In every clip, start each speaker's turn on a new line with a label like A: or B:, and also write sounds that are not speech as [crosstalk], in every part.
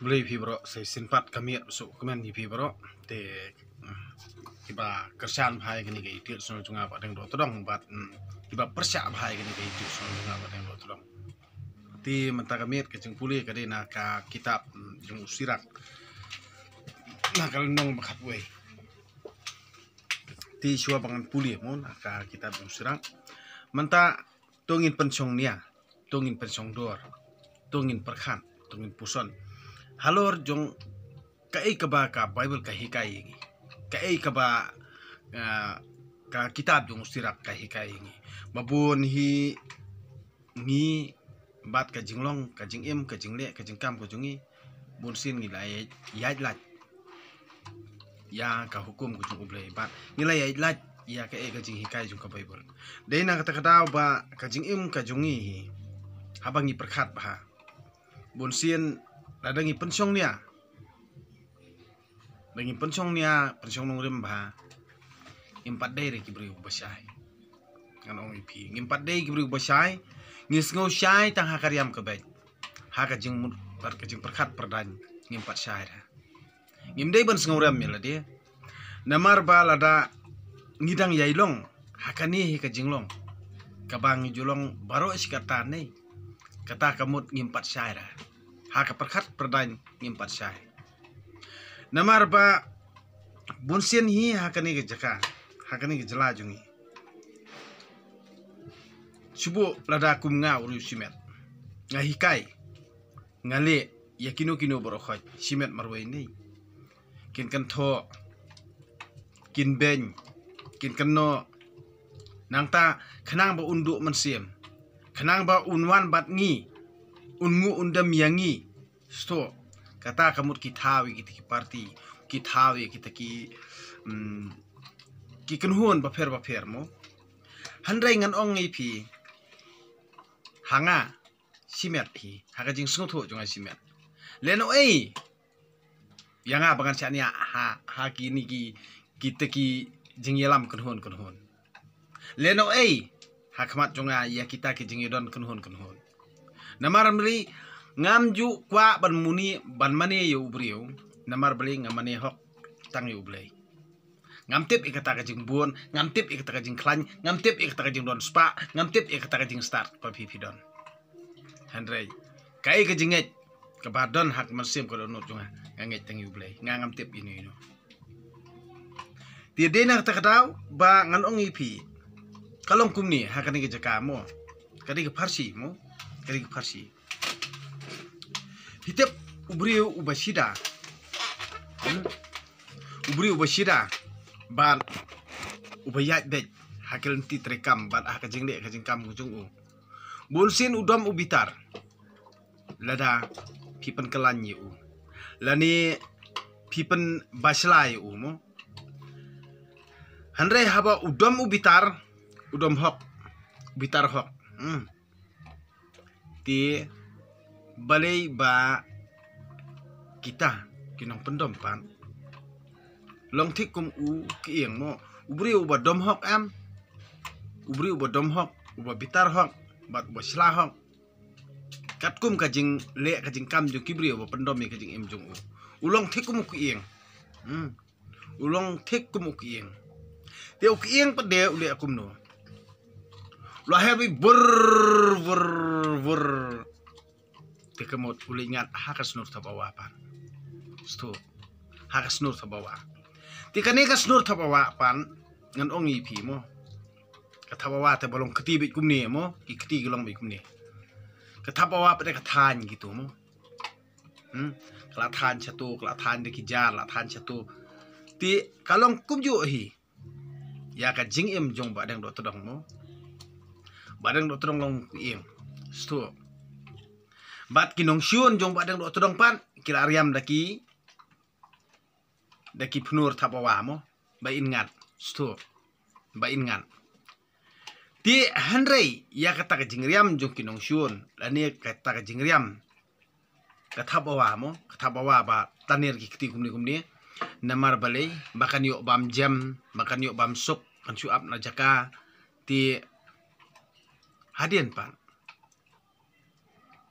A: beli fibro saya simpat kami so kemen di fibro di, tiba kerjaan bahaya gini kayak itu soal cunga apa yang dokter dong bat hmm, tiba persia bahaya gini kayak itu soal cunga apa yang dokter dong ti mentah kami kecing pulih kadi nak kitab yang hmm, usirak nah kalau nong bakat wei ti siwa bangan pulih mon nak kitab yang usirak mentah tungin pensong nia tungin pensong dor tungin perkan tungin puson halor jong ka ei kaba ka bible ka hikaya ngi ka kaba uh, ka kitab jong sirak ka hikaya ngi mabun hi ngi bat ka jinglong ka jing em ka jingle ka jingkam ka jungi bun sin ngi lai yaj lat ya ka hukum ko jung ublai bat ngi lai yaj lat ya ka e ka jing hikai jung ka bible dei na kata kata ba ka jing em ka jungi hi habangi perkhat ba bun sin la dangi pensiong nia ah. dangi pensiong nia ah. pensiong nungurim remba impat day reki beri basai kan om ipi impat day ki beri basai ngis ngau syai tang hakar yam ke bai haka mur par perkat perdan ngimpat syai ra ngim day ban sngau ram mela dia namar ba lada ngidang yailong hakani hika long kabang julong baru iskata nei kata kamut ngimpat syairah haka perkat perdain ngimpat syai namar ba bunsian hi hakani ke jaka jungi subo lada kum nga uri simet nga hikai ngale yakino kino borokhoj simet marwai nei kin kan tho kin ben kin kan no nang ta ba undu man siam khanang ba unwan bat ngi unmu undam yangi sto kata kamut kitawi kita ki parti kitawi kita ki ki mm, kenhuan baper mo handrai ngan ong ngai pi hanga simet hi haga jing sungo tho jonga simet leno ei yanga bangan siania ya, ha ha ki ni ki kita ki jing yelam kenhuan kenhuan leno ei hakmat jonga ya kita ki jing yodon kenhuan kenhuan namar beli ngamju ju kwa ban muni ban mane yo brio namar beli ngam hok tang yo beli ngam tip ikata ka jing buon ngam tip ikata ka jing klan ngam tip ikata ka jing don spa ngam tip ikata ka jing start pa pipi don handrei kai ka jing ngej ka ba don hak mansip ka don nutjunga ngej tang yo beli ngam tip ini no dia dena ta kadau ba ngan ong ipi kalong kumni hakani ka jakamo kadi ka parsi mo kering farsi hitep ubri ubashida hmm? ubri ubashida ban ubayat bej hakil ti trekam ban ah kajing de kajing kam kujung u bulsin udom ubitar lada pipen kelanyi u lani pipen baslai u mo hanre haba udom ubitar udom hok ubitar hok hmm iti balay ba kita kinong pendompan long tik kum u kieng mo ubri uba dom hok am ubri uba dom hok uba bitar hok bat uba sla hok kat kum kajing le kajing kam jung kibri uba pendom kajing im jung u ulong tik kum kieng hmm. ulong tik kum kieng te kieng pede uli akum no lo heavy ber ber ber tekemot ulingat hakas nur tabawa apa Sto hakas nur tabawa. nih kas nur tabawa pan ngan ongi pi mo. Katabawa te balong ketibi kumni mo, ki ketibi bi kumni. Katabawa pada katan gitu mo. Hmm? Kelatan satu, kelatan dekijar, kelatan satu. Ti kalong kumju hi. Ya ka jing im jong badeng dang do todong mo badang do tudong long iem iya. sto bat kinong syun jong badang do tudong pan kira ariam daki daki pnur tapawamo ba ingat sto ba ingat ti hanrei ya kata ke jingriam jong kinong syun lani kata ke jingriam kata bawamo kata bawa ba tanir ki kiti kumni kumni namar balai makan yuk bam jam makan yuk bam sok kan na jaka ti hadian pan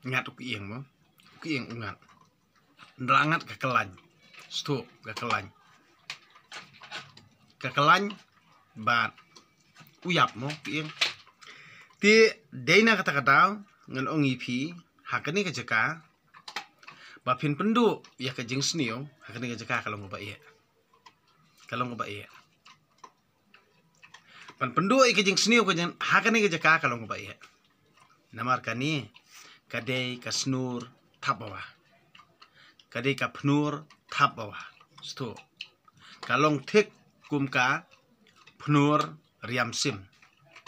A: ngat uki yang mo uki yang ungat nelangat kekelan stu kekelan kekelan bat uyap mo uki yang ti dena kata kata ngan ong ipi hakani kejeka bapin pendu ya ke jeng senio hakani kejeka kalau ngoba iya kalau ngoba iya pan pendu ai ke jing sniu ko jing hakane ke jaka kalong bai he namar kani kadei ka snur bawa kadei ka phnur bawa sto kalong thik kumka phnur riamsim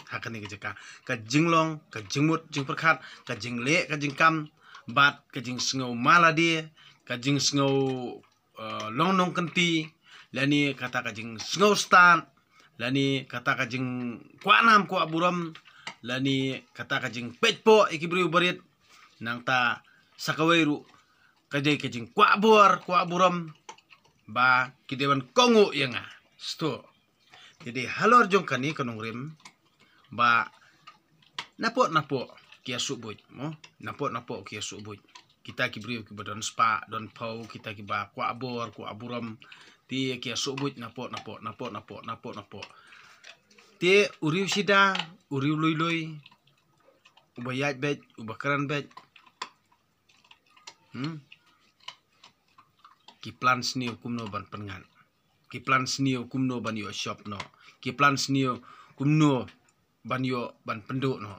A: hakane ke jaka ka long ka mut jing perkhat ka le ka kam bat ka jing sngau maladi ka jing sngau eh, long nong kenti lani kata ka jing sngau stan lani kata kajeng kuanam ko buram, lani kata kajeng petpo ikibriu berit nang ta sakawairu kajeng kajeng kuabor buram, ba kidewan kongu yanga sto jadi halor jong kani kanong ba napo napo kia subut mo napo napo kia subut kita kibriu kibadon spa don pau kita buar kuabor buram ti kia sobut napot napot napot napot napot napot ti uriu sida uriu lui lui uba yaj bet uba keran bet hmm? ki plan hukum no ban pengan ki plan hukum no ban yo shop no ki plan hukum no ban yo ban penduk no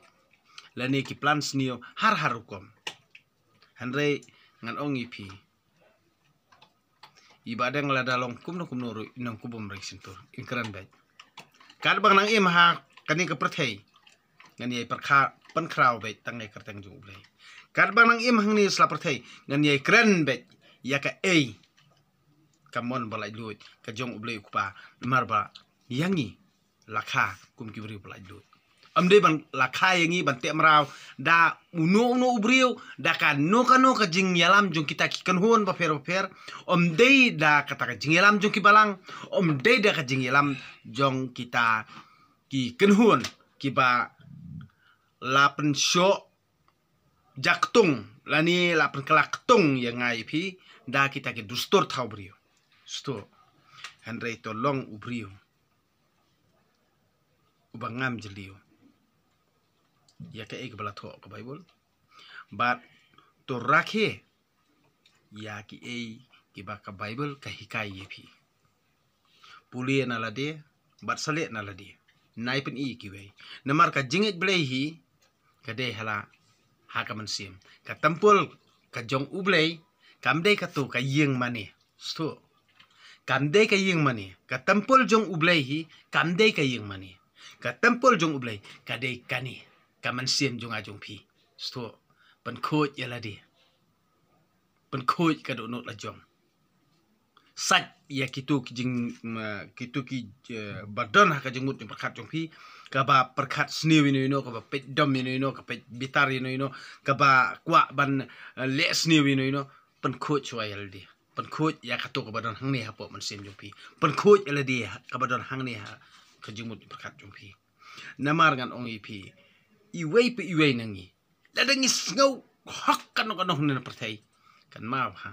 A: lani ki plan sini har harukom hanrei ngan ongi pi ibada ngala dalong kum no kum no ru inang kubum rek sintur in kran bai bang nang im ha kani ka prathei ngani ai parkha pan khrau bai tang ngai kartang jung blai kad bang nang im hang ni sla prathei ngani ai kran bai ya ka ei kamon balai lut ka jong ublai kupa marba yangi laka kum kibri balai Om de ban la yang i ban da uno uno ubriu da kan no ka no ka jing yalam jong kita ki kan hon pa fer fer om de da kata ka jing yalam jong ki balang om de da ka jing yalam jong kita ki kan hon ki ba lapen sho jaktung lani lapen kelaktung yang ngai pi da kita ki dustur tau brio sto hendrei tolong ubrio ubangam jeliu yake ek bala tho ko bible bar to rakhe ya ki ei ki ba ka bible ka hikai ye phi puli na la de bar sale na la de nai pen i ki wei na mar ka jingit blei hi ka de hala ha ka man sim ka tempul ka jong u blei kam de ka tu ka yeng mani sto kam de ka yeng mani ka tempul jong u blei hi kam de ka yeng mani ka tempul jong u blei ka de ka ni กามันเซียนจงอาจงพีสตัวเป็นโคตรยาละดีเป็นโคตรกระโดดนุละจงสัตยาคิดตัวกิจิงคิดตัวกิจบัดดอนหากจงมุดจงประคัดจงพีกับบาประคัดสเนวินอินโนกับบาเป็ดดอมินอินโนกับเป็ดบิตารินอินโนกับบากว่าบันเลสเนวินอินโนเป็นโคตรช่วยยาละดีเป็นโคตรยาคิดตัวกับบัดดอนหังเนียฮะปอบมันเซียนจงพีเป็นโคตรยาละดีกับบัดดอนหังเนียฮะกับจงมุดประคัดจงพีนามารกันองค์อีพี iway pe iway nangi ladang is ngau hak kanong nena pertai kan mau ha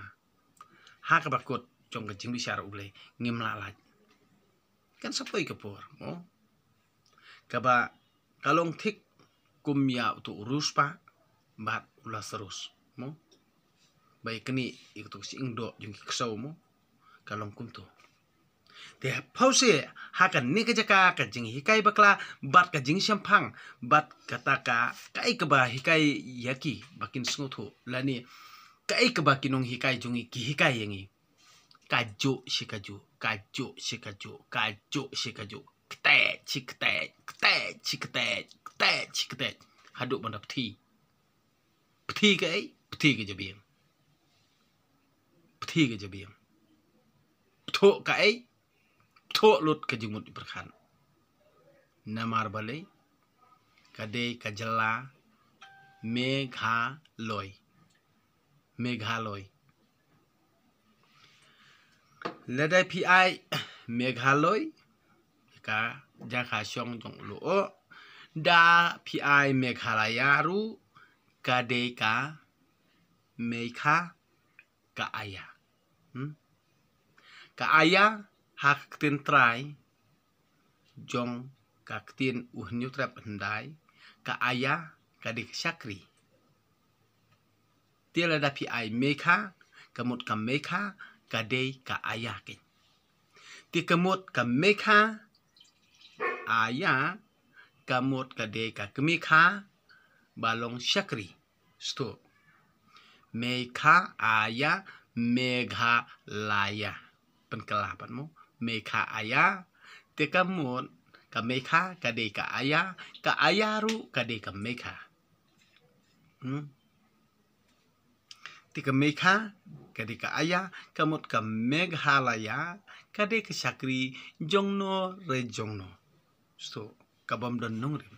A: ha kabakot jong kencing bisyara ulai ngim lalat kan sapoi kepor mo kaba kalong tik kumya utu urus pa bat ulas terus mo baik kini ikut si ingdo jong kesau mo kalong kumtu te pause hakan nika kejaka ka jing hikai bakla bat ka jing bat kata ka kai keba hikai yaki bakin sungu tho lani kai keba ba kinong hikai jungi ki hikai yangi kajo si kajo shikajo kajo shikajo kete chikte kete chikte kte chikte haduk bandap peti peti ke peti ke jabiang peti ke jabiang tho kai to'lut ka jingudi berkhana namar balai kadei kajala meghaloi meghaloi ledai pi ai [clears throat] meghaloi ka jaka syong jong lu o da pi ai meghalaya ru kadei ka mekha ka aya hmm? ka haktin try jong kaktin uh nyutrep hendai ka ayah, kadik syakri Tiada dapi ai meka kamut ka meka kadai ka ayah ke ti kamut ka meka aya kamut ka ka kemika balong syakri sto meka ayah megha laya penkelapanmu meka aya te mut ka meka ka de ka aya ka ru ka de ka meka hmm? teka meka ka de ka aya ka mut ka meghalaya ka de ka syakri jongno re jongno so ka bom don nongrim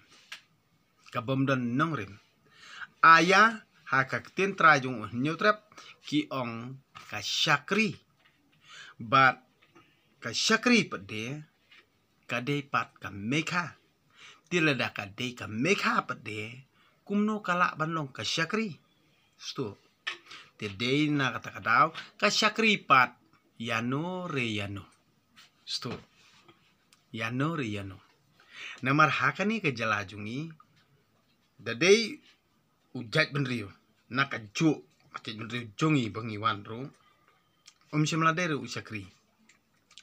A: ka bom don nongrim aya hakak tin trajung nyutrep ki ong ka syakri but ka shakri pade ka dei pat ka meka tila da ka dei ka meka pade kumno kala banlong ka shakri sto te dei na kata kadaw ka shakri pat yano re yano sto yano re yano namar hakani ka jungi, da de ujat benrio na ka jo ujat benrio jongi bangi wanro om Shemla dere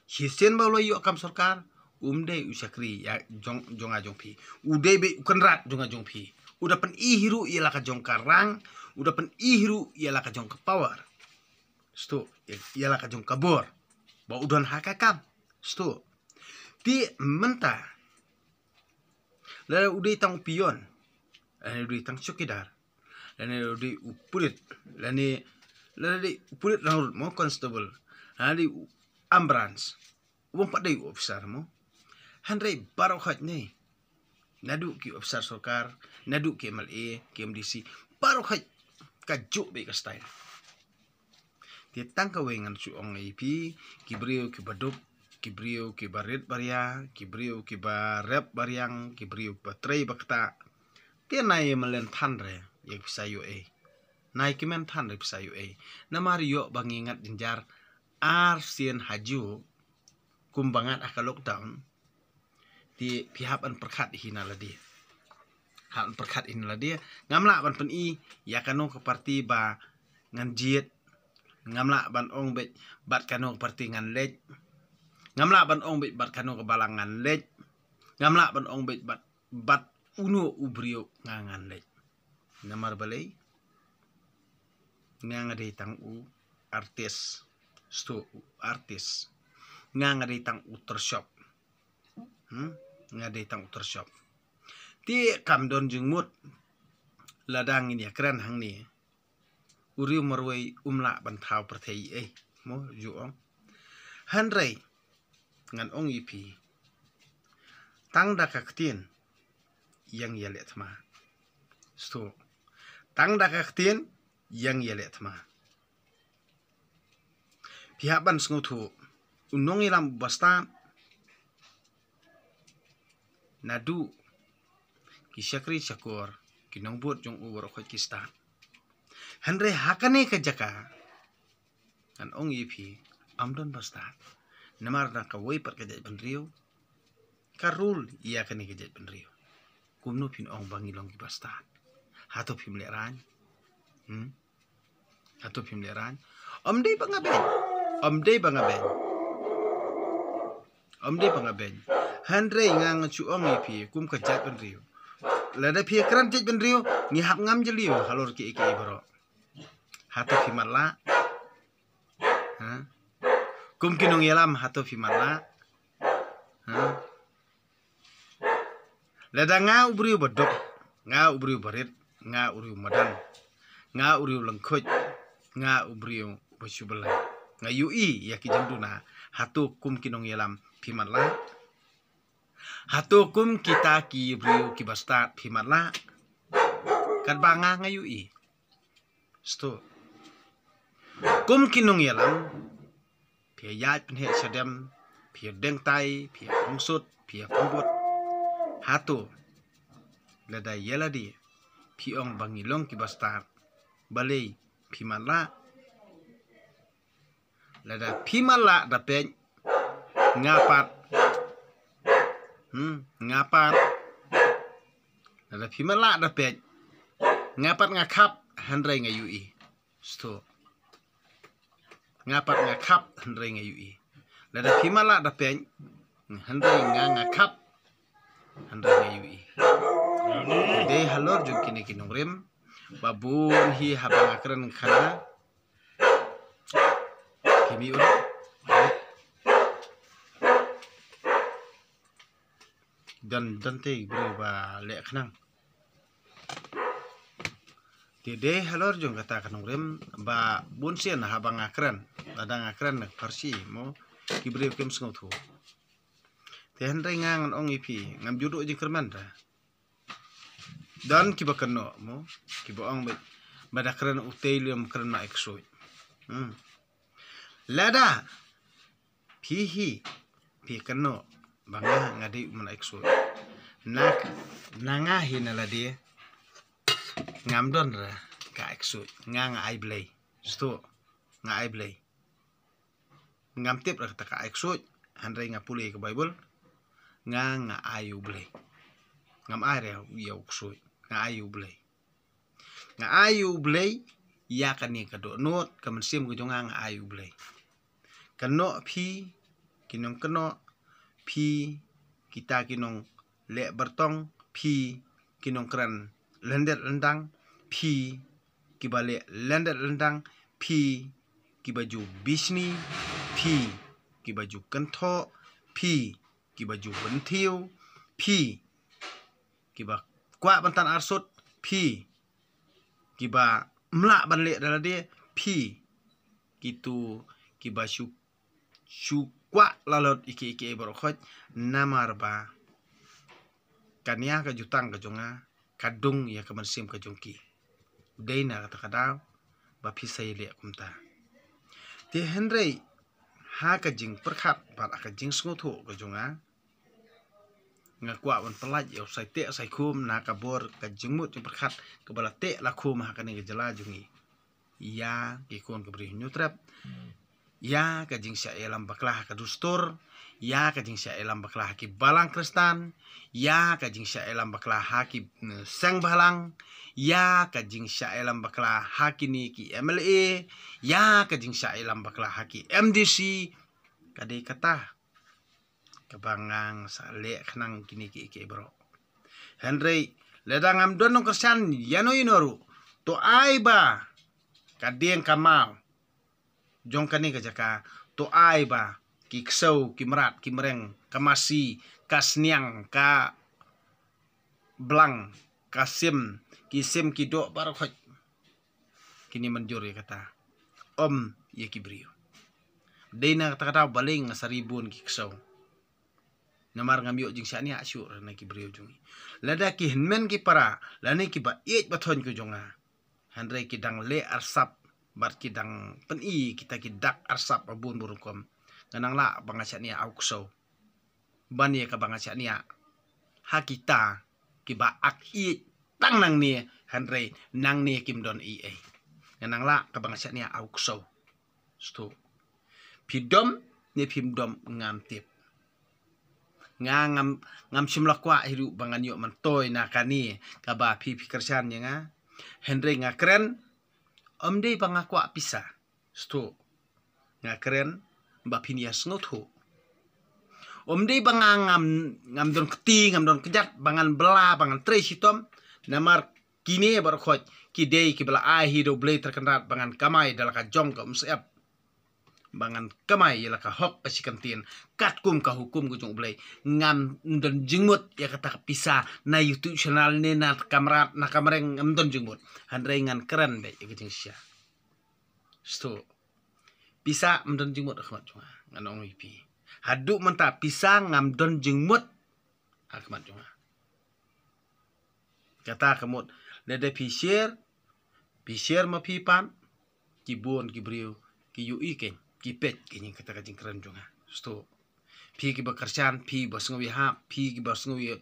A: hisen ba lo yo kam sarkar umde usakri ya jong jonga u ude be ukenrat jonga jompi, udah pen ihiru ialah ka jong karang udah pen ihru ialah ka jong power sto ialah ka jong kabor ba udan hakakam sto ti menta lalu udah tang pion lalu udah tang sukidar lalu udah upulit lalu lalu upulit lalu mau constable lalu ambrans wong padai besar mo hanrei baro khat nei nadu ki obsar sokar nadu ki e ki MDC baro khat ka ju be ka style ti tang ka wengan su ong IP ki brio ki baduk ki brio ki barit baria ki brio ki barep bariang ki brio batrei bakta ti nai melen ye bisa yo e nai ki men bisa pisayo e namari yo ingat jenjar ar haju kumbangat akal lockdown di pihak an perkat hina ladi hak an perkat hina ladi ngamla ban pen i ya kanu ke parti ba ngan jiet ngamla ban ong bet bat kanu ke parti ngan lej ngamla ban ong bet bat kanu ke balangan lej ngamla ban ong bet bat bat uno ubrio ngangan lej namar balai nganga tang u artis sto artis nga nga ditang utter shop hmm? nga ditang utter shop ti kam don mut ladang ini ya, keren hang ni uri marwai umla bantau perthei eh mo ju ong rei ngan ong ipi tang da yang yelet ma sto tang da yang yelet ma Pihak ban sengu lam ilam basta. Nadu. kisakri syakor. Kinong jong uwar khoj kista. Hanre hakane ke jaka. kan ong ipi. Amdon basta. Namar na kawai par kejaj Karul iya kane kejaj benriyo. Kumno pin ong bangilong ki basta. Hato pim leran. Hmm? Hato pim Om dei pangabe. Om de banga ben de banga ben hanre nga nga chu ong e pi kum ka jat ben riu la da pi kran tit ben riu ni hap ngam je liu halor ki e ki e bro hatu fi marla ha kum kinong yelam hatu fi marla ha la da nga ubriu bodok nga ubriu barit nga uriu madan nga uriu lengkoj nga ubriu bosubelai nga yui ya hatu kum kinong yelam hatu kum kita ki brio ki basta kan banga ngayui sto kum kinong yelam pia yat penhe sedem pia tai pia pongsut pia pombot hatu ledai yeladi piong bangilong ki basta balei pimanla Lada đã dapet ngapat hmm ngapat Lada đã dapet ngapat ngakap handrai ngayu i sto ngapat ngakap handrai ngayu i là đã phí mà lạ đã handrai ngakap handrai i Dei halor jungkini kinongrim babun hi habang akren karena mi yếu dần dan dan te ba lệ khả năng thì đế halor ta cần kanong em ba bun sen ha bang akran ada ngakran nak parsi khi kibre kiếm sngau thu thì hen rai ngang anh ông ong ipi ngam judo jing kerman ra dan kiba kanno mo kiba ong ba badakran utei lem kran ma eksoi hmm lada pi keno bangga ngadi mana iksul nak nangahi dia, ngamdon ra ka iksul nga nga ai blay sto nga ai blay ngam tip ra ka iksul handrai nga pulih ke bible nga nga ayu blay ngam ai ra ya iksul nga ayu blay nga ayu blay ya kan ni ka do not kam sim ko nga ayu blay kenok pi kinong kenok pi kita kinong le bertong pi kinong keran lendet lendang pi kibale lendet lendang pi kibaju bisni pi kibaju kentho pi kibaju bentiu pi kiba kwa bantan arsut pi kiba mla banle dalade pi kitu kiba syuk chukwa lalot iki iki ebor namarba namar ba kania ka jutang ka jonga kadung ya ka mansim ka jungki deina kata takadaw ba phisai le kumta ti henrei ha ka jing perkhat par ka jing sungo ka jonga nga wan pelaj yo ya sai te sai kum na ka bor ka jingmut perkhat ka bala te la khum ha ka ni ka jala jungi ya ki kon ka bri nyutrap ya kajing elam baklah kadustur ya kajing elam baklah haki balang kristan ya kajing elam baklah haki eh, seng balang ya kajing elam baklah haki ni ki MLA ya kajing elam baklah haki MDC kadai kata kebangang salek kenang kini ki ki bro Henry ledang am don kristan yano noru to aiba kadeng kamal jong kani ka jaka to ai ba ki ksau ki merat ki mereng ka masi ka sniang ka blang ka sim ki sim ki do bar khoj kini menjur ya kata om ya ki brio deina kata kata baling saribun ki ksau namar ngamyo jing sania asyu lah na ki brio jungi lada ki hinmen ki para lani ki ba ej bathon ki jonga lah. hanrei ki dang le arsap bar kidang pen i kita kidak arsap abun burukom nganang la bangasya niya aukso ban niya kabangasya niya hakita ak i tang nang niya hanrei nang niya don i e nganang la kabangasya niya aukso stu pidom ni pimdom tip nga ngam ngam simla kwa hiru bangan yo man toy na kani kaba pi pi kersan nga henry nga kren om dei pangakwa pisa sto, nga ya, keren mbak pinia ya, sngot hu om dei bangangam ngam don keti ngam don kejat bangan bela bangan tre hitom namar kini baru khoj ki dei ki bela ahi do blei terkenat bangan kamai dalaka jong ka umseap bangan kemai ya laka hok pasikantin katkum ka hukum gujung blai ngam ndon jengmut ya kata pisa na youtube channel ne na kamrat na kamreng ngam don jengmut handre ngan keren be gujung sia sto pisa ndon jengmut khmat junga ngan ong ipi hadu menta pisa ngam don jengmut khmat cuma kata kemut lede pisir pisir mapipan brio kibriu yu ikeng gipet kini kata kajin keran juga. Ha. Sto pi ki bekerjaan, pi bersungguh ya, pi ki bersungguh ya,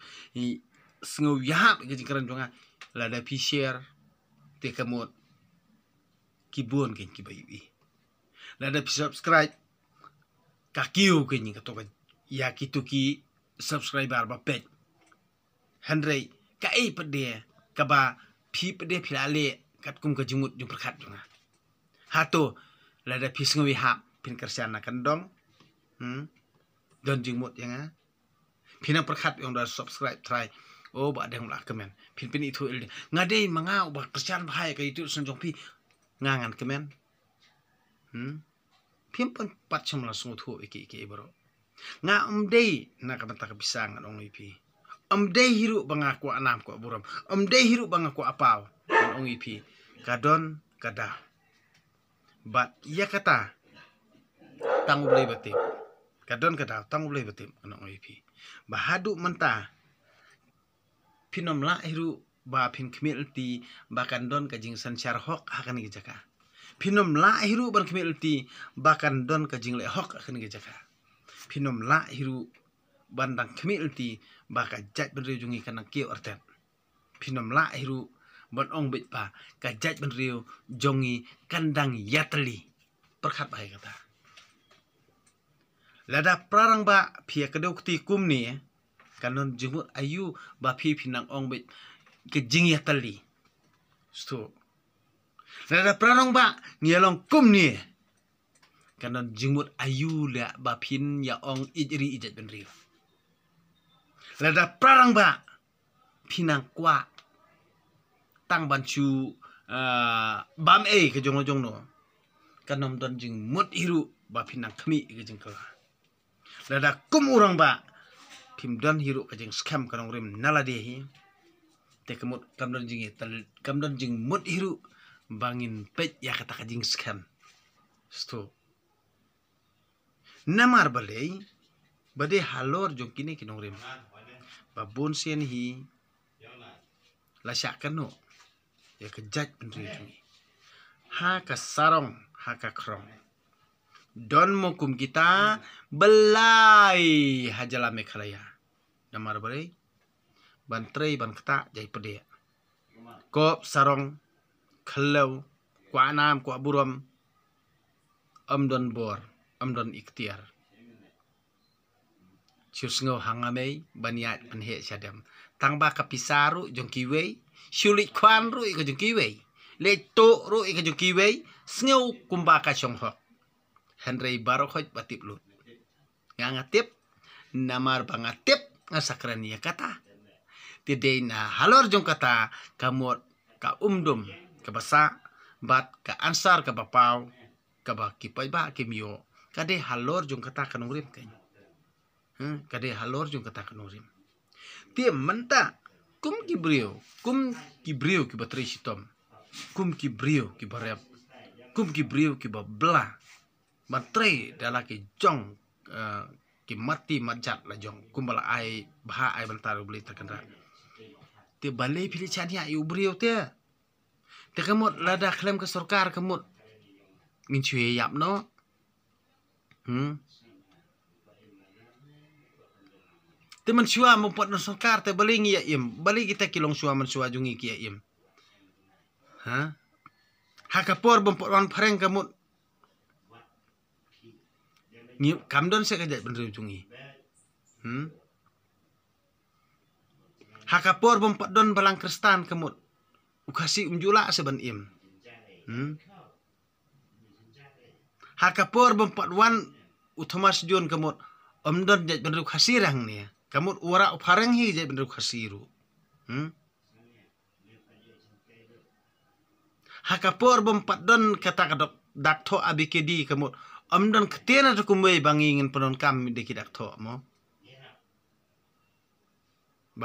A: sungguh ya kajin keran juga. Ha. Lada pi share, teka mod, kibun kini kiba ibi. Lada pi subscribe, kakiu kini kata kaj, ya kitu ki subscriber bapet. Hendrei, kai pede, kaba pi pede pilale kat kum kajungut jumperkat juga. Ha. Hato, lada pi sungguh ya. pin kersiana kendong hmm don jingmut ya yang ah pina perkat yang dah subscribe try oh ba deng lah kemen pin pin itu il ngadei manga ba kersian bahaya ke itu senjong pi ngangan kemen hmm pin pun pat chum la sungut thu iki iki ibro nga umdei na kamata ka bisang ong ipi umdei hiru bang aku anam ko buram umdei hiru banga ko ong ipi kadon kada But ia kata tang ublei betim. Kadon kadau tang ublei betim ana ngipi. Bahadu menta pinom la hiru ba pin kmil ti ba kandon ka jing san char hok hakan ah ge jaka. Pinom la hiru ban kmil ti ba kandon ka jing le hok hakan ah ge jaka. Pinom la hiru bandang kmil ti ba ka jaj ben rejungi kana ki orten. Pinom la hiru ban ong bit pa ka jaj ben rejungi kandang yatli. Perkat baik kata. lada prarang ba phia ka deu ti kum ni eh. kanon jumu ayu ba phi phinang ong be ke jing ya tali sto lada prarang ba ngialong kum ni eh. kanon jumut ayu la ba phin ya ong ijri ijat ben lada prarang ba phinang kwa tang ban chu uh, bam e ke jong jong no kanom don jing mut hiru ba phinang ke jing lada kum urang ba kim don hiru kajeng scam kanong rim nala dehi te kemut kam don jing tal kam don jing mut hiru bangin pet ya kata kajeng scam sto namar balei bade halor jong kini kinong rim babon sen hi lasyakan no ya kejat pendri ha ka sarong ha ka krong don mokum kita hmm. belai hajala mekhalaya namar bari ban trei ban kata jai pede kop sarong khalau kwa nam kwa buram am don bor am don ikhtiar ngau hangamei baniat panhe sadam tangba kapisaru jongkiwei shulik kwan ru ikajongkiwei le to ru ikajongkiwei sngo kumba ka chonghok henry barok hoj batip lu. nga ya, ngatip namar bangatip nga sakrania ya kata tidai na halor jong kata kamot ka umdum ka basa bat ka ansar ka bapau. ka ba ba kimio kade halor jong kata kanurim kany hmm, kade halor jong kata kanurim ti menta kum kibrio kum kibrio ki sitom. kum kibrio kibarep, kum kibrio ki Menteri dia lagi jong eh, ke mati majat la jong kumbala ai bah ai bentar boleh terkendara. Ti bale pilih chania iu brio te. Te kemut lada klem ke sorkar kemut. Ngin cuy yap no. Hmm. Te men shua mopot no sorkar te bale ngi ya im. Bale kita kilong shua men shua jungi ki ya im. Ha? Hakapor bempot wan pereng kemut Ngi kamdon se kajak bener ujungi. Hmm? Hakapor bompat don balang kristan kemut. Ukasi umjula seban im. Hmm? Hakapor bompat wan utomas jun kemut. Omdon jat bener kasirang nih. Kemut uara uparang hi jat bener kasiru. Hmm? Hakapor bompat don kata kedok dakto abikedi kemut amdon ketena to kumbai ingin penon kam di kita to mo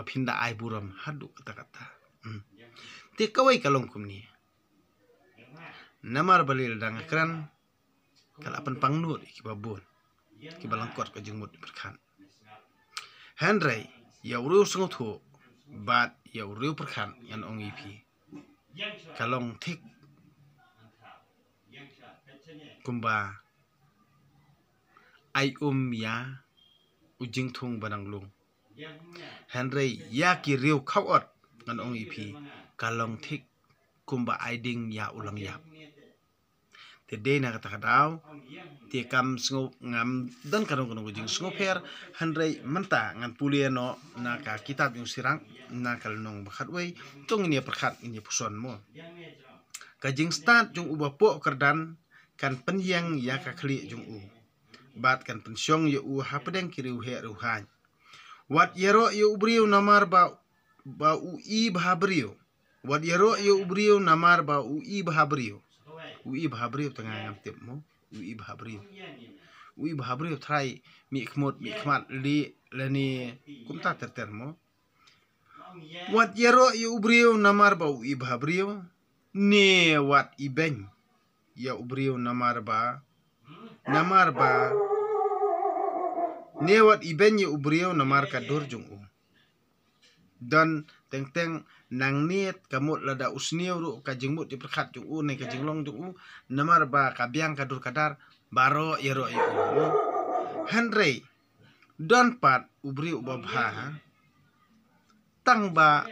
A: hinda ai buram hadu kata kata hmm. te kawai kalong kumni namar balil dang kran kalapan pangnur kibabun kibalangkot ka jengmut perkan henry yauriu senguthu bat uru perkan yang ong ipi kalong tik kumba ai um ya ujing thung banang lung henry ya ki riu khau ot ngan ong ipi kalong thik kumba ai ding ya ulang ya te de na kata kadaw te kam sngo ngam dan kanong kanong ujing sngo pher henry menta ngan puli no na ka kitab yung sirang na nong bakhat wei tong ni perkat ini puson mo kajing start jung ubah po kerdan kan penyang ya kakli jung u bat kan pensiong ye u hapedeng kiriu he ruhany wat yero ye ubriu namar ba ba u i bahabriu wat yero ye ubriu namar ba u i bahabriu u i bahabriu tengah ngam tip mo u i bahabriu u i bahabriu trai mi khmot mi khmat li lani kumta terter mo wat yero ye ubriu namar ba u i bahabriu ne wat ibeng ya ubriu namar ba namar ba newat ibenye ubriyo namar ka dorjung u dan teng teng nang niat kamut lada usniu ru ka jengmut di perkat jung u ne ka jenglong jung u namar ba ka biang ka kadar baro yero u hanre don pat ubri ubabha tang ba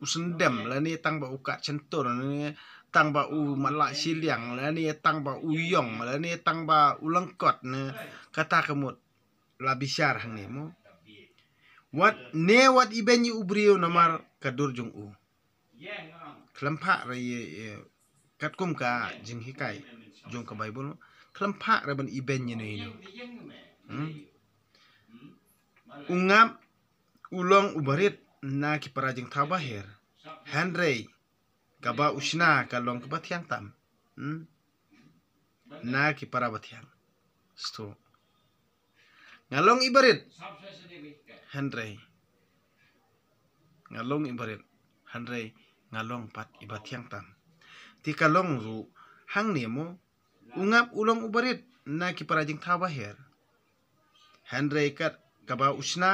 A: usendem lani tangba tang ba uka centur ni ตั้งบาอูมาละชิเหลียงแล้วนี่ตั้งบาอูย่องแล้วนี่ตั้งบาอุลังกอดนะกะตากมดลาบิชาร์หังนี่มวัดเนี่ยวัดอีเบนยูบริโอนามารกะดูรจงอูคลัมพะรเยกัดกุมกาจิงฮิไกจงกบไบบุลคลัมพะระบันอีเบนยนี่นอุงามอุลองอุบริตนาคิปราจิงทาบาเฮร์แฮนเรย์ kaba usna ka long tiang tam hmm? na ki para batiang sto ngalong ibarit hanrei ngalong ibarit hanrei ngalong pat iba tam ti kalong ru hang nemo ungap ulong ubarit na ki para jing thaba her hanrei kat kaba usna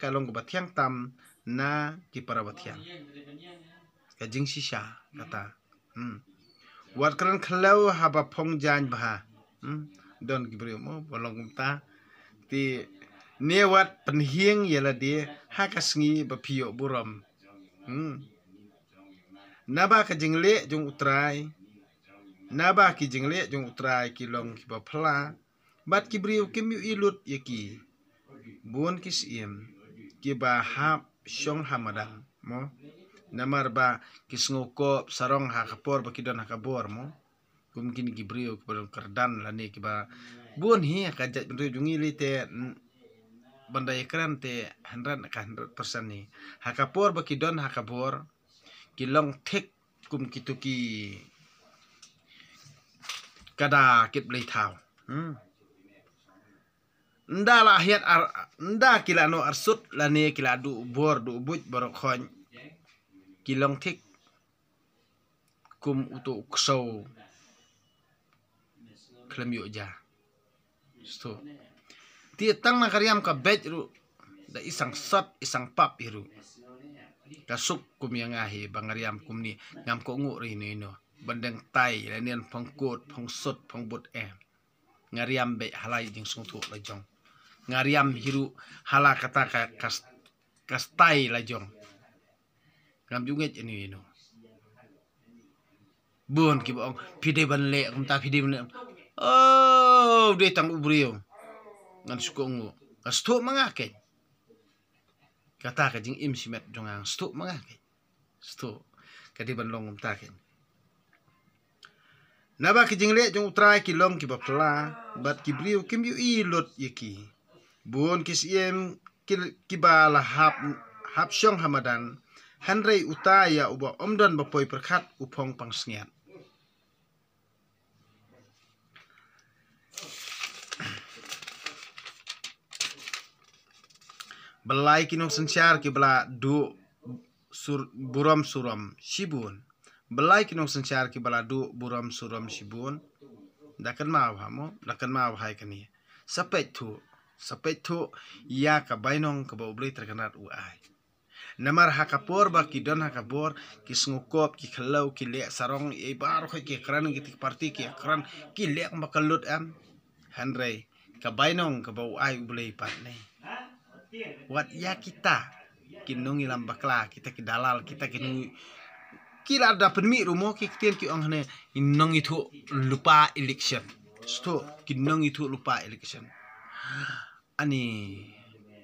A: kalong kaba tiang tam na ki para batiang ya jingsi sha kata hmm wat kran khlau haba phong jan bha hmm don gibri mo bolong ta ti ne wat penhieng yela de hakasngi ba pio buram hmm naba ka jingle jong utrai naba ki jingle jong utrai ki long ki ba phla bat ki briu ilut yaki bun kis im ki ba shong hamadang mo namar ba kisngoko sarong hakapor ba kidon hakabor mo kumkin gibrio kibron kardan lani ba bun hi kajat bentu jungi lite banda ikran te handran ka handrat persen ni hakapor ba kidon hakabor kilong tek kum kituki kada kit blei thau hmm. nda hiat ar nda kilano arsut lani kila du bor du buj borokhon kilong tik kum utu ksau klem yo ja sto ti tang na karyam ka bet ru da isang sap isang pap iru kasuk kum yang ahi bangariam kum ni ngam ko ngu ri ni no bandeng tai la nian phong kot phong sot em eh. ngariam be halai jing sung tu la jong ngariam hiru hala kata kas kas tai la jong làm chúng cái chuyện này nó buồn pide ban lệ ta pide ban lệ oh để tang ubrio ngan suko ngo astu mangake kata ka jing im simet dongang stu mangake stu kadi ban ta takin naba ki jing le jong utrai ki long ki bapla bat ki brio kim yu i lot yeki buon kis iem ki ki bala hap hap syong hamadan hanrei utaya uba omdon ba poi perkat upong pangsngiat [clears throat] belai kinok sensyar ki bela du sur buram suram sibun belai kinok sensyar ki bela du buram suram sibun dakan ma abhamo dakan ma abhai kani sapet thu sapet thu ya ka bainong ka ba ublei terkenat uai namar hakapor ba ki don hakapor ki sngukop ki khalau ki le sarong e bar khoi ki kran ki tik parti ki kran ki le makalut am hanrei ka bainong ka bau ai bulei pat nei wat ya kita kinung ilam bakla kita ki dalal kita kinu kila ada penmi rumo ki kitian ki ong hne inong itu lupa election sto kinong itu lupa election ani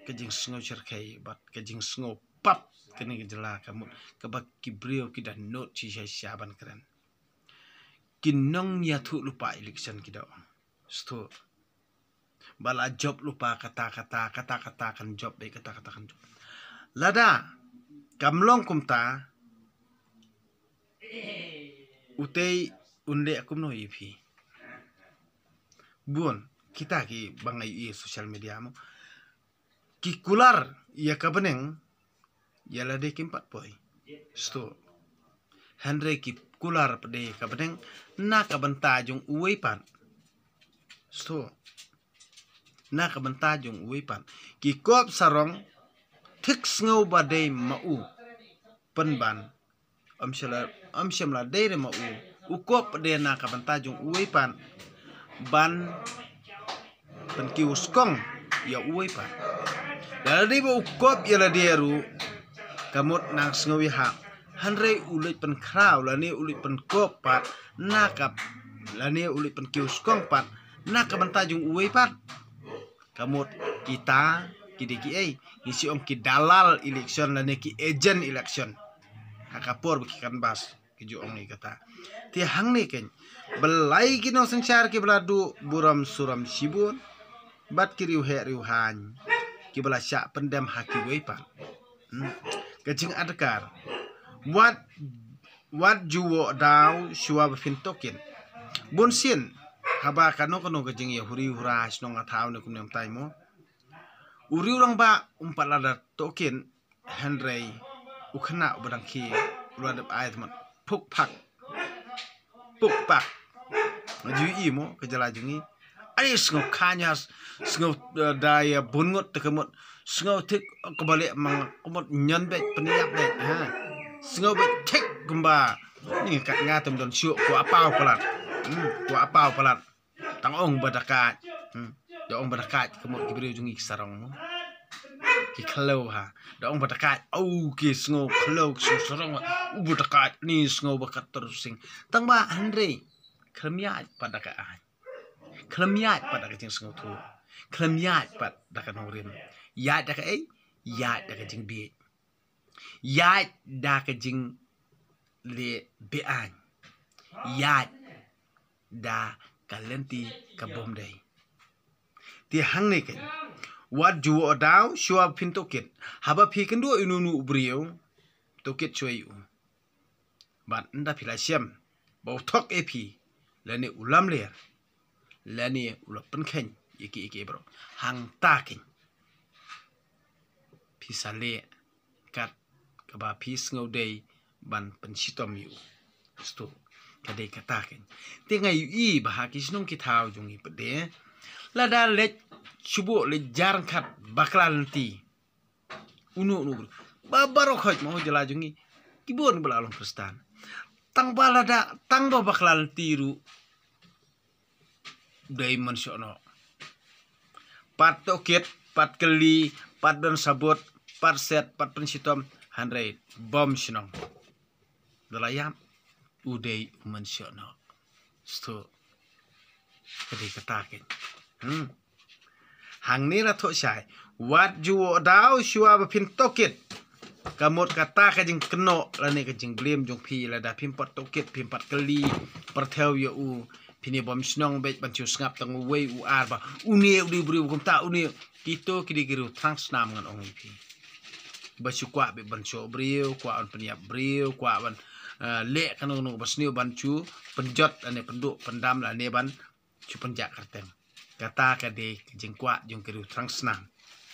A: kajing sngau cerkai bat kajing sngau pap kene jela kamu kebak kibrio dan not sha siaban keren kinong yatu lupa election kita sto bala job lupa kata-kata kata-kata kan job be eh, kata-kata kan job lada kamlong kumta utei unde akum no ipi bun kita ki bangai i social media mo kikular ya kabeneng yala de empat poi sto hanre ki kular pede kabadeng na kabanta jong uwe pan sto na kabanta jong uwe pan ki kop sarong tik ngau badai mau penban amshala amshamla deire mau ukop de na kabanta jong ban. pan ban ya uwe pan dari ukop yala deru kamu nang sengawi hak hanre ulit pen kraw lani ulit pen kopat nakap lani ulit pen kius kongpat nakap mentajung uwe pat kita kidi ki ei isi om ki dalal election lani ki agent election kakapor bekikan bas keju om ni kata ti hang ni ken belai ki no sengchar ki beladu buram suram sibun bat ki riu he riu ki pendam haki wei kajing adkar wat wat juwo daw shuwa bafin token bonsin haba kano kano kajing ya huri huras nong athaw ne kumnem taimo uri urang ba umpalada token henrei ukhna ubadang ki uladap ayat man puk pak puk pak maju imo kejala jungi ai sngau khanya sngau eh, daya eh, bun te kemot sngau tik eh, kembali mang kemot nyen be peniap be ha sngau be tik gemba ni kat nga tem don syuk ku apau pelat hmm, ku apau pelat tang ong badakat hmm, do ong badakat kemot kibreu jungi sarong ki khlo ha do ong badakat au ki sngau khlo su sarong u badakat ni sngau bakat tersing tang ba andre khremia badakat kelem yaat pat daga jing sung tu kelem yaat pat daga nong rim yaat daga ei yaat daga jing bi yaat daga jing le an yaat da kalenti kabom dai ti hang ne ken wat juo daw shua phin toket haba phi ken du inu nu ubriyo toket choi u ban nda siam bau tok epi lene ulam ler lani ulapan ken iki iki bro hang takin pisale kat kaba pis ngau day ban pensitom yu stu kadai katakin tinga yu i bahakis nung kitau jung i pede lada let subo le jarang kat baklan ti unu unu babaro khoj mau jela jungi kibon belalong pustan tang balada tang babaklan tiru dimensional part toget part keli part don sabot part set part pensitom bom sinong dalayam udai mensional sto kedi ketakin hmm hang ni ra tho wat juo dao shua ba pin toket kamot kata ka jing keno la ne ka jing blem jong pi la da pim pat toket pim keli u phini bom snong be ban chu snap tang we u ar ba uni u di bri ta uni kito kidi giru thang snam ngan ong ki ba chu kwa be ban chu bri kwa on kwa ban eh, le kan ong bas ni ban chu penjot ane penduk pendam la ne ban chu penjak kata ka de jeng kwa jong giru thang snam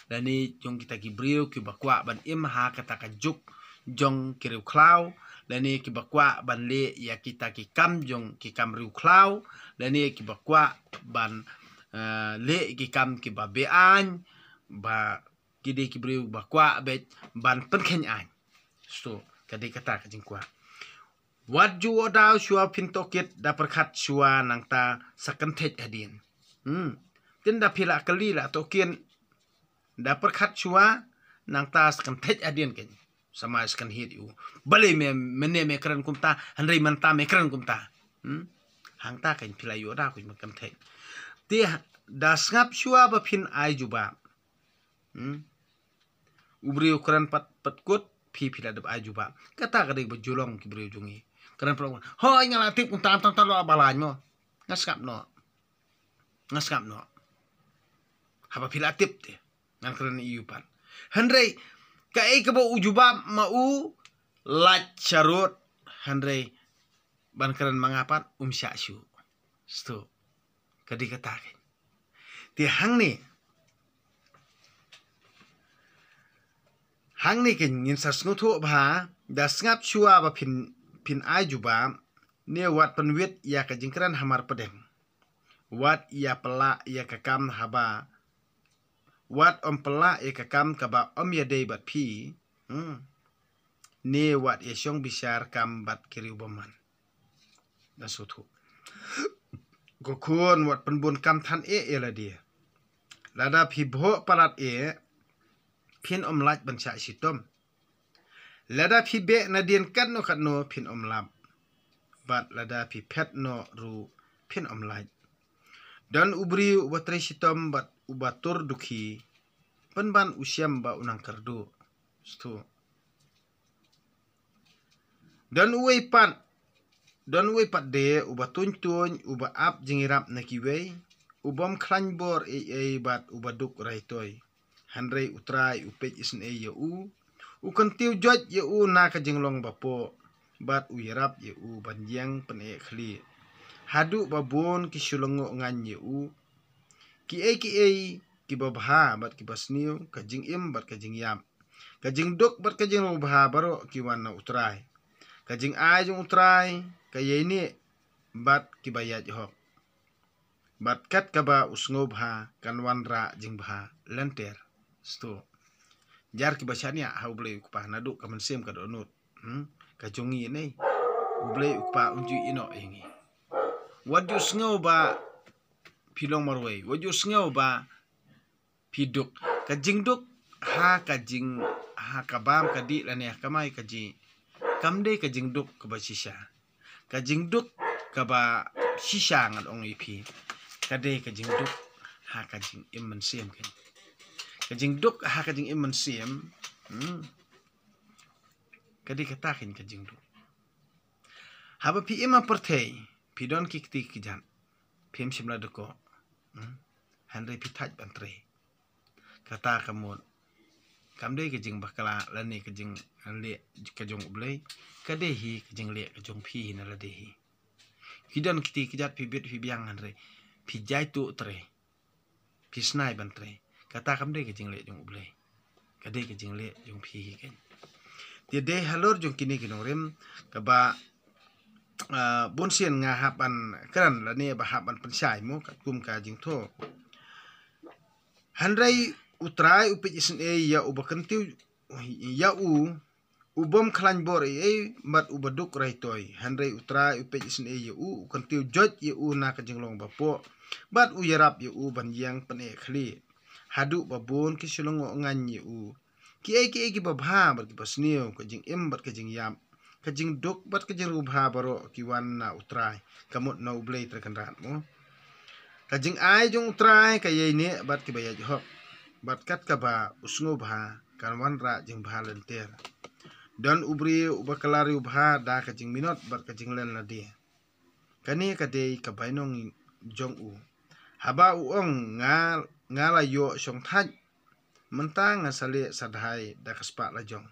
A: dan ni jong kita ki bri ki ba kwa ban im ha kata ka juk jong giru klau lani kibakwa ban le ya kita ki kam jong ki kam riu klau lani ki ban le ki kam ba be an ba kide ki bakwa be ban penken an so de kata kajing kwa wat ju odau shua pintokit da khat shua nang ta sakentet adin hmm tinda pila kali la tokin da khat shua nang ta sakentet adin kenya समाज kan hit u bale me menne me kran kumta hanrei manta me kran kumta hm hang ta kan phila yo da kuj makam the te da sngap shua ba phin ai juba hm ubri ukran pat pat kut phi phila dab ai juba kata ka dei ba julong ki bre jungi kran pro ho nya la tip kunta tam tam lo balan mo ngaskap no ngaskap no haba phila tip te ngan kran iupan hanrei Kai kebo ujuba ma u lat charut ban keren mangapat um syasyu stu kadi katakan ti hang ni hang ni ke nyin thu ba da sngap chua ba pin pin juba ne wat wit ya ka jingkran hamar pedeng wat ya pela ya kekam haba wat om pala e kakam kaba om ya dey bat pi hmm. ne wat e syong bishar kam bat kiri ubaman sutu [coughs] gokun wat penbun kam tan e e la dia lada pi bho palat e pin om laj ban cha lada pi be na dien kat no kat no pin om lam bat lada pi pet no ru pin om laj dan ubri wat tre sitom bat ubatur duki penban usiam ba unang kerdu, stu dan uwe pan dan uwe pat de uba tuntun uba ap jingirap nakiwe ubam kran bor e e bat uba duk rai raitoi hanrei utrai upej isen e ya u u kentiu joj ya u ka jinglong bapo bat uyerap ya u banjang pen e khli hadu babon kisulongo ngan ya u ki a ki a ki bob ha bat ki basniu ka jing im bat kajing jing yam ka jing dok bat ka jing ha baro ki wan na utrai kajing jing jung utrai ka ye ni bat ki ba ya bat kat ka ba ngob ha kan wan ra jing ba lenter sto jar ki basania hau blei ku pa na duk ka men sem ka donut hmm? ka jungi ni ku unju ino ingi wadu you pilong marway wo ju ba piduk kajing duk ha kajing ha kabam kadi ka di lane ka kamde kajing duk kaba ba shisha ka jingduk ka shisha ong ipi kade kajing duk ha kajing jing imman siem ken kajing duk ha kajing jing imman siem hmm. kade katakin kajing duk haba pi ima perthei pidon kikti kijan pim simla duko Hmm? Henry Pithaj Bantri kata kamu kamde kejeng bakala lani kejeng le kejong ublei kadehi kejeng lek kejong pi na ladehi hidan kiti kijat pibit pibiang Henry pijai tu tre pisnai bantre kata kamde kejeng lek jong ublei kadai kejeng lek jong pi kan dia deh halor jong kini kinong rem kaba bốn xiên nga hạp ăn cái lần là nè bà hạp ka phần xài mô cắt cùng utrai upit isin e ya uba kentiu ya u ubom klan bor e mat uba duk rai toy han utrai upit isin e ya u kentiu joj ya u na kajeng long bapo bat u yarap ya u ban yang pen e khli hadu babon ki silongo ngan ya u ki e ki e ki babha bat ki kajeng im kajeng yam kajing duk bat kajing rubha baro kiwan na utrai kamut na ublei terkenrat mo kajing ai jong utrai kaya ne bat kibaya jok bat kat kaba usngo bha karwan ra jing bha lenter dan ubri ubakalari ubha da kajing minot bat kajing len ladi kani kadei kabainong jong u haba uong ngal ngala yo song mentang ngasale sadhai da kaspa lajong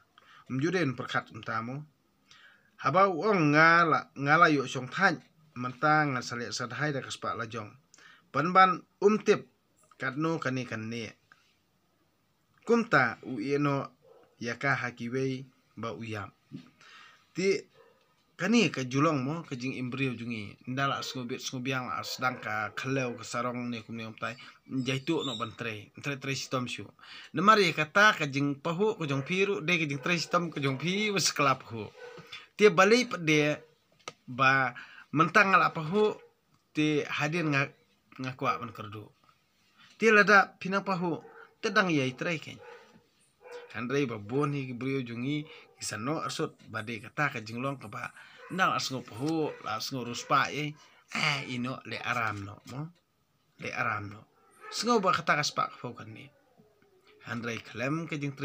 A: mjuden perkat mtamo haba uang ngala ngala yuk song than manta nga da kaspa la jong ban ban umtip kadno kani kanne kumta u eno yaka hakiwei ba uyam ti kani ka julong mo ka jing imbrio jungi ndala snobi snobiang la sedang ka khlew ka sarong ne kumne umtai jaitu no ban tre tre sitom shu nemari kata ka jing pahu ka jong piru de ka jing tre sitom ka jong pi was klap hu dia balik pa de ba mentang ala pahu ti hadir nga ngaku apan kerdu te lada pinang pahu hu tedang yai trai ken handrai ba hi jungi kisano asut bade kata ka jinglong Nang ba nal asngo pahu hu asngo ruspa ye eh ino le aramno, mo le aramno. no sngo ba kata ka spa ka kan ni handrai klem ka jing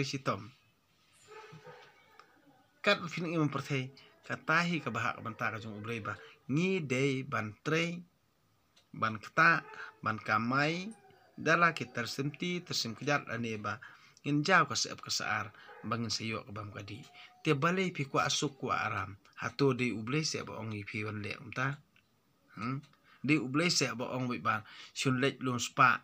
A: kat fin imam perthai katahi ka bahak bantaka jung ubrei ba ngi dei ban trei ban kta ban kamai dala ki tersimti tersim kejar ane ba ngin jau ka seap ka saar bangin sayo ka bam kadi te balei pi ku asuk ku aram hato dei ubrei se ba ongi pi wan le umta hmm? dei ubrei se ba ong bi ba shun lech spa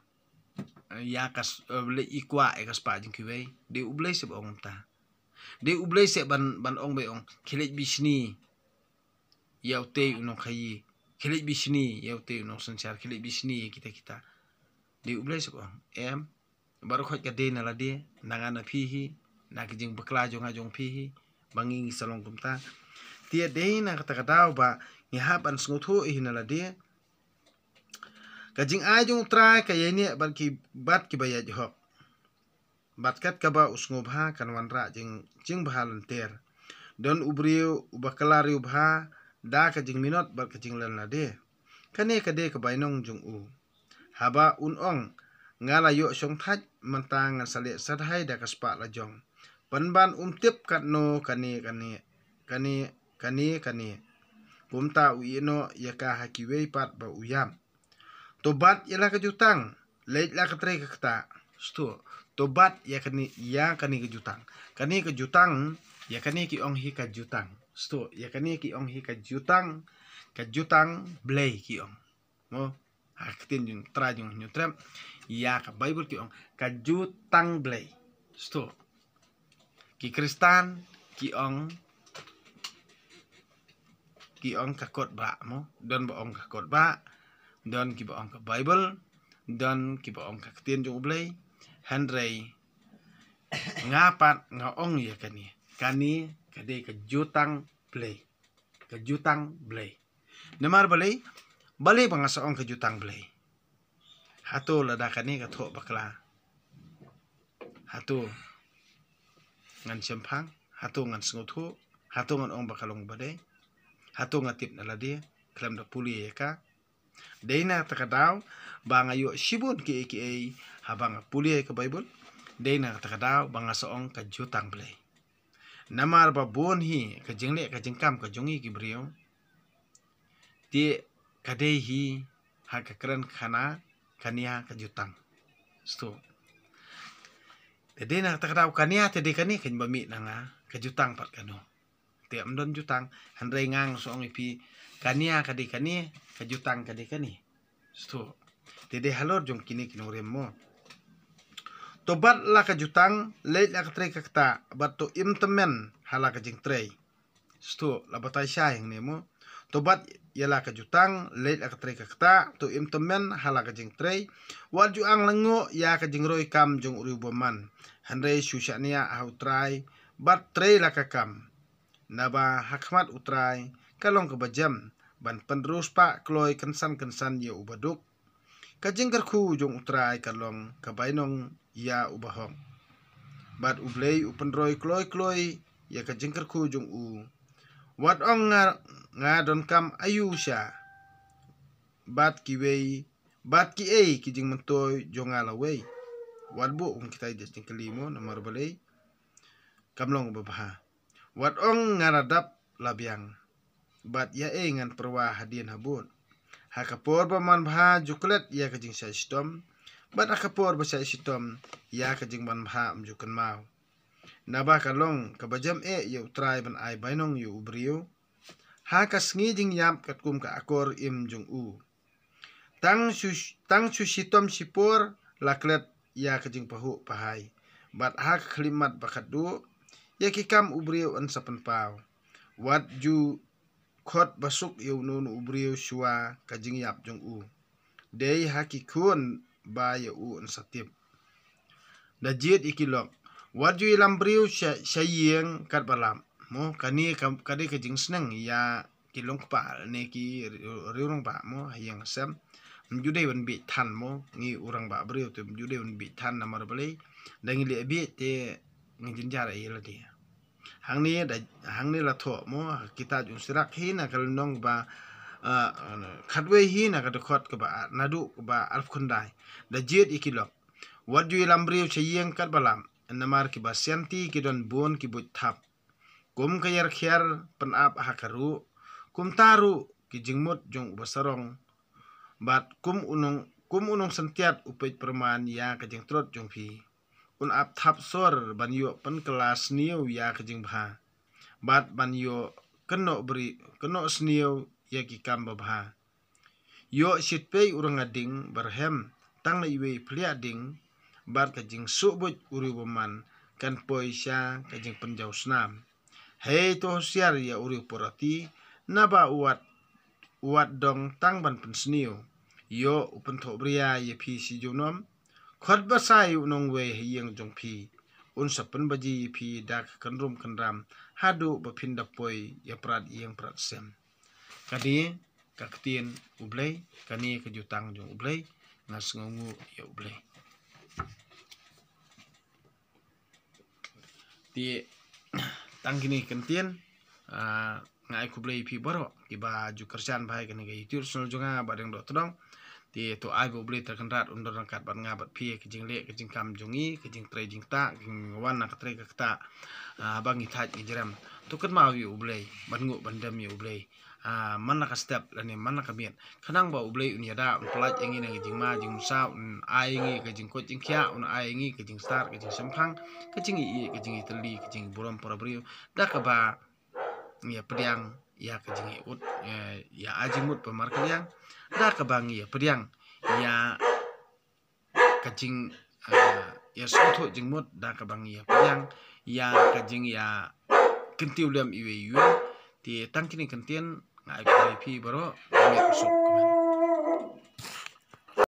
A: ya kas eh, le ikwa e kas pa jing ki wei dei ubrei se ba ong umta de ublay se ban ban ong be ong khilej bisni yaute unong khayi khilej bisni yaute unong sanchar khilej bisni kita kita de ublay se ong em baru khoj ka de na la de nanga na phi hi na ki jing bakla jong ha jong phi hi bangi ngisalong salong kum ta tia de na kata kata ba ngi ha ban sngo tho na la de Kajing ajung a jong tra ka ni ki bat ki ba ya batkat kaba usngo kanwan ra jing jing bahalan ter, don ubriu ubakalari bha da ka jing minot bat ka jing lan de kane ka de ka bainong jung u haba un ong ngala yo song thaj mantang ngan sale sadhai da kaspa la jong panban umtip kat no kane kane kane kane kane kumta uino yaka hakiwei pat ba uyam tobat yala ka jutang leit la ka tre ka sto tobat ya kani kejutang kani kejutang ya kani ya ki ong hi kejutang sto ya kani ki ong hi kejutang kejutang blei ki ong mo hakitin jun tra jun nyutrem ya ka bible ki ong kejutang blei sto ki kristan ki ong ki ong ka kot ba mo don ba ong ka kot ba don ki ba ong ka bible don ki ba ong ka ketien jung Henry ngapat ngaong ya kani kani kade kejutang play kejutang play nemar balik bangsa pangasaong kejutang play hatu ladakani kathok bakla hatu ngan sempang hatu ngan sengutu hatu ngan ong bakalong bade hatu ngatip naladi kelam dapuli puli ya ka Dina takadaw bangayu sibun shibun ki habang puli ka Bible day na katakadaw banga soong ka jutang play. Namar ba buon hi ka jengli ka jengkam ka jongi kibriyo. Di kadai hi ha ka keren kana kania ka jutang. Sto. Jadi na katakadaw kania tadi kani kan bami na nga ka jutang pat kano. Tiap mdon jutang handrai ngang soong ipi kania kadi kani ka jutang kadi kani. Sto. Dede halor jong kini kinurem mo to bat la jutang leit la ka tre ka ta bat to hala ka jing tre sto la batai sha hing ne to bat ya la ka jutang le la ka tre ka ta to implement hala ka jing tre wa ang lengo ya ka jing roi kam jong uri boman hanre su sha nia au trai bat tre laka kam naba hakmat utrai kalong ke bajam ban penerus pak kloi kensan kensan ya ubaduk kajing kar jong utrai kalong kabainong ya ubahong bat ublei upenroy kloy kloy, ya kajing kar jong u wat ong nga nga don kam sha bat kiwei bat ki ei kijing mentoy jong wei wat bo um kita de jing kelimo nomor belei kamlong babaha wat ong ngaradap labiang bat ya e ngan perwa hadian habun Hakapor ba man bha juklet ya kajing sa istom. Ban akapor ba sa istom ya kajing man bha mjukan mau. Naba kalong kabajam e yu trai ban ai bainong yu ubriyo. Hakas ngi jing yap katkum ka akor im jung u. Tang su tang su sitom sipor laklet ya kajing pahu pahai. Bat hak klimat bakadu ya kikam ubriyo an sapan pau. Wat ju khot basuk yau non ubriyo shua kajing yap jong u dei haki kun ba ya u an satip da jiet ikilok waju ilam briyo shayeng kat balam mo kani kadi kajing sneng ya kilong pa ne ki riurang pa mo hayang sam mjude wan bi tan mo ngi urang ba briyo tu mjude wan bi tan namar bali dangi le bi te ngi jinjara yela dia hang ni da hang ni la tho mo kita jun sirak hi na kal nong ba khatwe hi na ka khot ka ba na ba alf khundai da jiet ikilok wadju ju lambriu che yeng kat balam namar ki ba senti ki don bon ki but thap kum ka yar khyar pan ap ha karu kum taru ki jung jong basarong bat kum unong kum unong sentiat upet perman ya ka jeng trot jong phi un ap thap sor ban yo pen kelas niu ya kejing bha bat ban yo keno beri keno sniu ya ki kam bha yo sit pe urang ading berhem tang na iwe pli ading bat kejing subut uri beman kan poisha kejing penjau snam. hei to siar ya uri porati naba uat uat dong tang ban pen sniu yo upen thobria ye phi si junom khot ba sa yu nong we hi yang jong pi un dak kan kenram hadu bapinda poi ya prat iyang prat sem kadi kaktien ublei kani kejutang jong ublei ngas ya ublei ti [clears throat] tangkini kentian ah, ngai kublei pi baro iba ju kerjaan baik kani ke youtube sul jonga badeng dok dong ti to ai bo ble ter kanrat undur na kat ban nga bat phi ke jing le ke jing kam jungi ke jing tre jing ta jing wan na tre ka ta bang ngi thaj ki jeram to kat ma wi ublei ban ngu ban dam i ublei man ka step la ni man ka biet khanang ba ublei un yada un plaj engi na jing ma jing sa un ai ngi ke jing ko jing kya un ai ngi ke jing star ke jing samphang ke jing i ke jing itali ke jing buram parabri da ka ba ya priang ya kejengi ut ya, ya ajimut pemar keliang da kebangi ya periang ya kejing uh, ya sotu jengmut da kebangi ya periang ya kejing ya kentiu liam iwe iwe di tangkini kentien ngai pi baro kami kusuk kemen